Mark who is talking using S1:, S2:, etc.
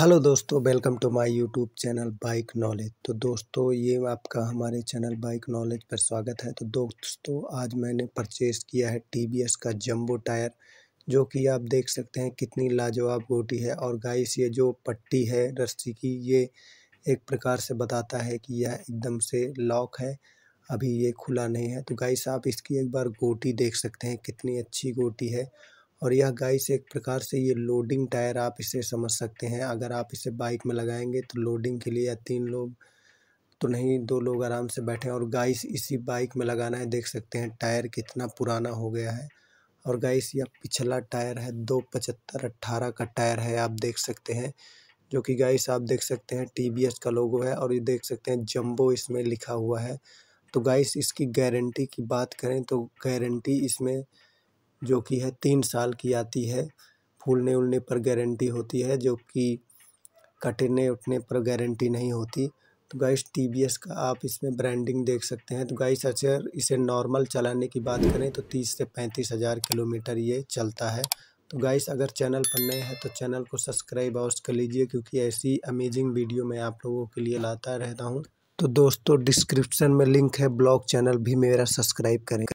S1: hello दोस्तों welcome to my YouTube channel bike knowledge तो दोस्तों ये आपका हमारे चैनल बाइक नॉलेज पर स्वागत है तो दोस्तों आज मैंने परचेज़ किया है टीवीएस का जंबो टायर जो कि आप देख सकते हैं कितनी लाजवाब गोटी है और गाइस ये जो पट्टी है रस्सी की ये एक प्रकार से बताता है कि यह एकदम से लॉक है अभी ये खुला नहीं है तो गाइस आप इसकी एक बार गोटी देख सकते हैं कितनी अच्छी गोटी है और यह गाइस एक प्रकार से ये लोडिंग टायर आप इसे समझ सकते हैं अगर आप इसे बाइक में लगाएंगे तो लोडिंग के लिए या तीन लोग तो नहीं दो लोग आराम से बैठे और गाइस इसी बाइक में लगाना है देख सकते हैं टायर कितना पुराना हो गया है और गाइस यह पिछला टायर है दो पचहत्तर अट्ठारह का टायर है आप देख सकते हैं जो कि गाइस आप देख सकते हैं टी का लोगो है और ये देख सकते हैं जम्बो इसमें लिखा हुआ है तो गाइस इसकी गारंटी की बात करें तो गारंटी इसमें जो कि है तीन साल की आती है फूलने उलने पर गारंटी होती है जो कि कटने उठने पर गारंटी नहीं होती तो गाइस टी एस का आप इसमें ब्रांडिंग देख सकते हैं तो गाइस अगर इसे नॉर्मल चलाने की बात करें तो तीस से पैंतीस हज़ार किलोमीटर ये चलता है तो गाइस अगर चैनल पर नए हैं तो चैनल को सब्सक्राइब और कर लीजिए क्योंकि ऐसी अमेजिंग वीडियो मैं आप लोगों के लिए लाता रहता हूँ तो दोस्तों डिस्क्रिप्शन में लिंक है ब्लॉग चैनल भी मेरा सब्सक्राइब करें